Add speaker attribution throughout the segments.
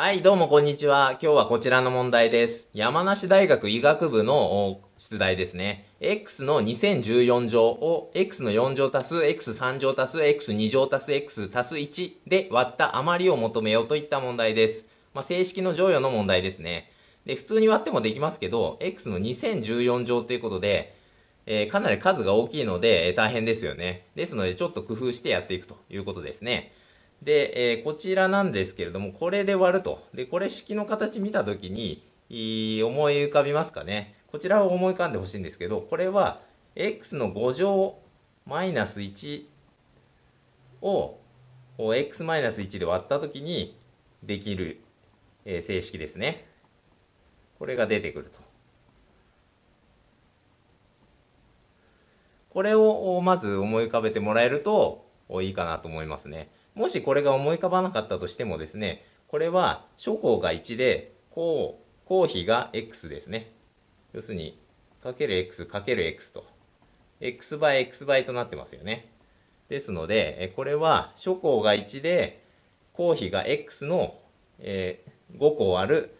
Speaker 1: はい、どうもこんにちは。今日はこちらの問題です。山梨大学医学部の出題ですね。x の2014乗を x の4乗足す x3 乗足す x2 乗足す x 足す1で割った余りを求めようといった問題です。まあ、正式の乗与の問題ですね。で、普通に割ってもできますけど、x の2014乗ということで、えー、かなり数が大きいので、えー、大変ですよね。ですので、ちょっと工夫してやっていくということですね。で、えー、こちらなんですけれども、これで割ると。で、これ式の形見たときに、いい思い浮かびますかね。こちらを思い浮かんでほしいんですけど、これは、x の5乗マイナス1を x マイナス1で割ったときにできる、えー、正式ですね。これが出てくると。これをまず思い浮かべてもらえるといいかなと思いますね。もしこれが思い浮かばなかったとしてもですね、これは諸項が1で、こう、公比が x ですね。要するに、かける x かける x と。x 倍 x 倍となってますよね。ですので、これは諸項が1で、公比が x の、えー、5個ある、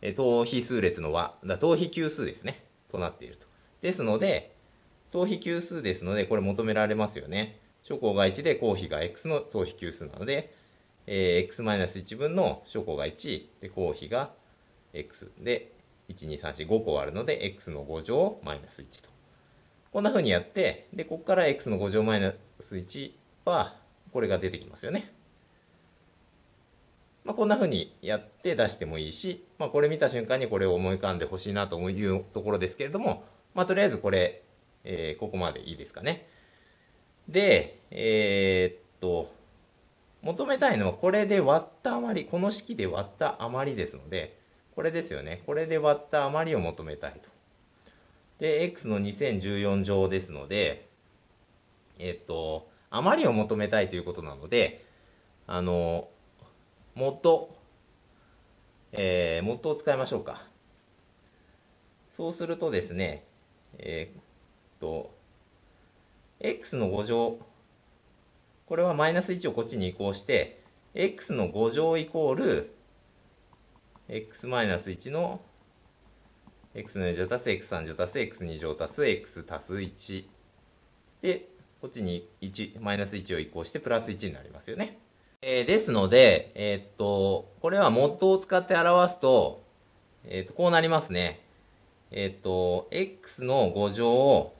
Speaker 1: え等比数列の和、だ等比級数ですね。となっていると。ですので、等比級数ですので、これ求められますよね。初項が1で公費が x の等比級数なので、えー、x-1 分の初項が1で公費が x で12345個あるので x の5乗マイナス1とこんな風にやってでここから x の5乗マイナス1はこれが出てきますよね、まあ、こんな風にやって出してもいいし、まあ、これ見た瞬間にこれを思い浮かんでほしいなというところですけれども、まあ、とりあえずこれ、えー、ここまでいいですかね。で、えー、っと、求めたいのはこれで割った余り、この式で割った余りですので、これですよね。これで割った余りを求めたいと。で、x の2014乗ですので、えっと、余りを求めたいということなので、あの、元、えー、元を使いましょうか。そうするとですね、えー、っと、x の5乗、これはマイナス1をこっちに移行して、x の5乗イコール、x マイナス1の x の4乗足す x3 乗足す x2 乗足す x 足す1でこっちに1マイナス1を移行してプラス1になりますよね、えー、ですので、えー、っとこれはモッを使って表すと,、えー、っとこうなりますねえー、っと x の5乗を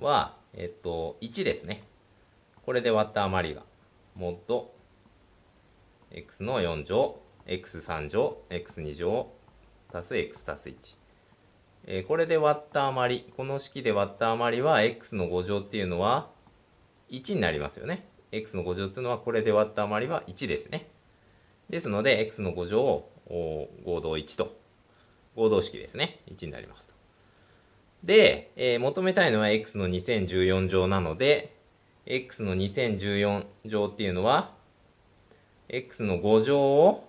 Speaker 1: は、えっと、1ですね。これで割った余りが、モッド、x の4乗、x3 乗、x2 乗、足す x 足す1。えー、これで割った余り、この式で割った余りは、x の5乗っていうのは、1になりますよね。x の5乗っていうのは、これで割った余りは1ですね。ですので、x の5乗を合同1と、合同式ですね。1になりますと。で、えー、求めたいのは x の2014乗なので、x の2014乗っていうのは、x の5乗を、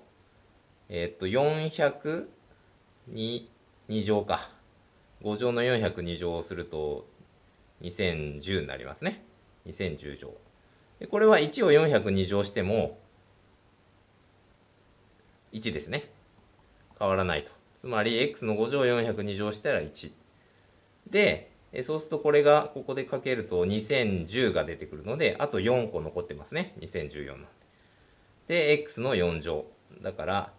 Speaker 1: えっ、と、402乗か。5乗の402乗をすると、2010になりますね。2010乗。でこれは1を402乗しても、1ですね。変わらないと。つまり、x の5乗を402乗したら1。で、そうするとこれが、ここでかけると2010が出てくるので、あと4個残ってますね。2014の。で、x の4乗。だから、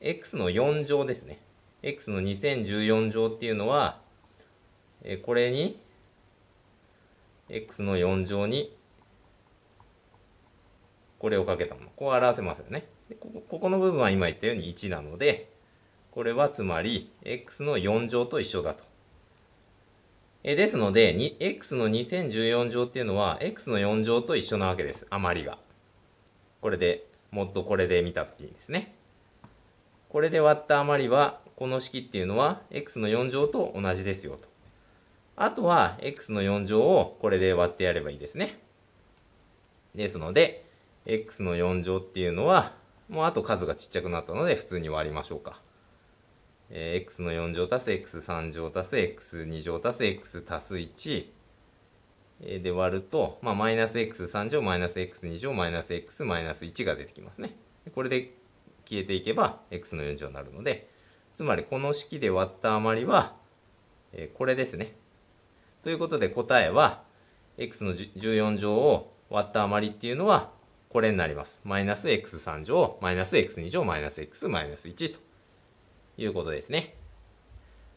Speaker 2: x の4
Speaker 1: 乗ですね。x の2014乗っていうのは、えこれに、x の4乗に、これをかけたもの。こう表せますよね。こここの部分は今言ったように1なので、これはつまり、x の4乗と一緒だと。えですので、x の2014乗っていうのは、x の4乗と一緒なわけです。余りが。これで、もっとこれで見たときにですね。これで割った余りは、この式っていうのは、x の4乗と同じですよと。あとは、x の4乗をこれで割ってやればいいですね。ですので、x の4乗っていうのは、もうあと数がちっちゃくなったので、普通に割りましょうか。えー、x の4乗足す x3 乗足す x2 乗足す x 足す1、えー、で割ると、まあ、マイナス x3 乗マイナス x2 乗マイナス x マイナス1が出てきますね。これで消えていけば x の4乗になるので、つまりこの式で割った余りは、えー、これですね。ということで答えは、x の14乗を割った余りっていうのは、これになります。マイナス x3 乗、マイナス x2 乗、マイナス x マイナス1と。いうことですね。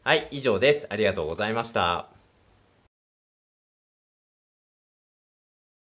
Speaker 1: はい、以上です。ありがとうございました。